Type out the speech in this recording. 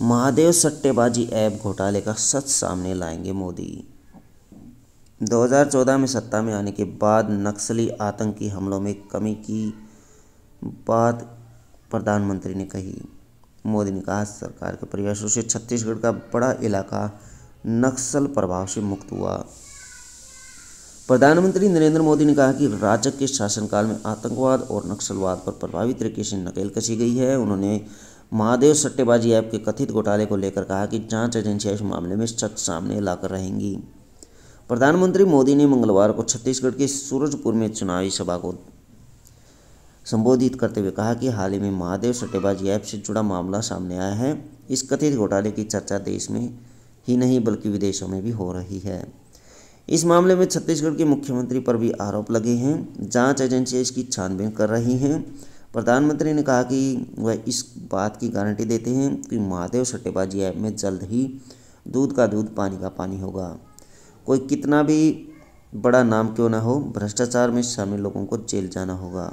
महादेव सट्टेबाजी ऐप घोटाले का सच सामने लाएंगे मोदी 2014 में सत्ता में आने के बाद नक्सली आतंकी हमलों में कमी की बात प्रधानमंत्री ने कही मोदी ने कहा सरकार के प्रयासों से छत्तीसगढ़ का बड़ा इलाका नक्सल प्रभाव से मुक्त हुआ प्रधानमंत्री नरेंद्र मोदी ने कहा कि राज्य के शासनकाल में आतंकवाद और नक्सलवाद पर प्रभावी तरीके से नकेल कसी गई है उन्होंने महादेव सट्टेबाजी ऐप के कथित घोटाले को लेकर कहा कि जांच एजेंसियां इस मामले में सच सामने लाकर रहेंगी प्रधानमंत्री मोदी ने मंगलवार को छत्तीसगढ़ के सूरजपुर में चुनावी सभा को संबोधित करते हुए कहा कि हाल ही में महादेव सट्टेबाजी ऐप से जुड़ा मामला सामने आया है इस कथित घोटाले की चर्चा देश में ही नहीं बल्कि विदेशों में भी हो रही है इस मामले में छत्तीसगढ़ के मुख्यमंत्री पर भी आरोप लगे हैं जांच एजेंसियां इसकी छानबीन कर रही हैं प्रधानमंत्री ने कहा कि वह इस बात की गारंटी देते हैं कि महादेव सट्टेबाजी ऐप में जल्द ही दूध का दूध पानी का पानी होगा कोई कितना भी बड़ा नाम क्यों ना हो भ्रष्टाचार में शामिल लोगों को जेल जाना होगा